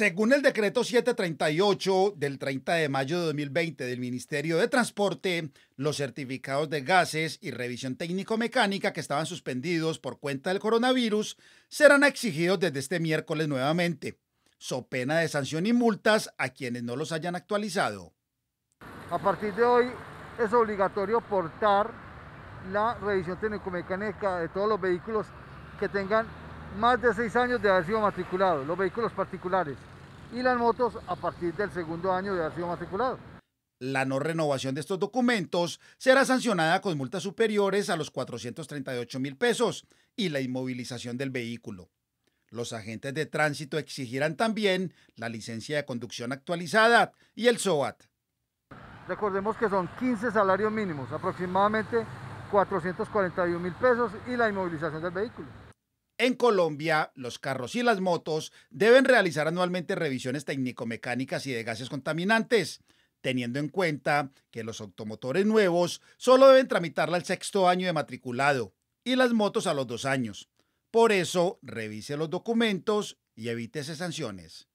Según el decreto 738 del 30 de mayo de 2020 del Ministerio de Transporte, los certificados de gases y revisión técnico-mecánica que estaban suspendidos por cuenta del coronavirus serán exigidos desde este miércoles nuevamente, so pena de sanción y multas a quienes no los hayan actualizado. A partir de hoy es obligatorio portar la revisión técnico-mecánica de todos los vehículos que tengan más de seis años de haber sido matriculado, los vehículos particulares y las motos a partir del segundo año de haber sido matriculado. La no renovación de estos documentos será sancionada con multas superiores a los 438 mil pesos y la inmovilización del vehículo. Los agentes de tránsito exigirán también la licencia de conducción actualizada y el SOAT. Recordemos que son 15 salarios mínimos, aproximadamente 441 mil pesos y la inmovilización del vehículo. En Colombia, los carros y las motos deben realizar anualmente revisiones técnico-mecánicas y de gases contaminantes, teniendo en cuenta que los automotores nuevos solo deben tramitarla al sexto año de matriculado y las motos a los dos años. Por eso, revise los documentos y esas sanciones.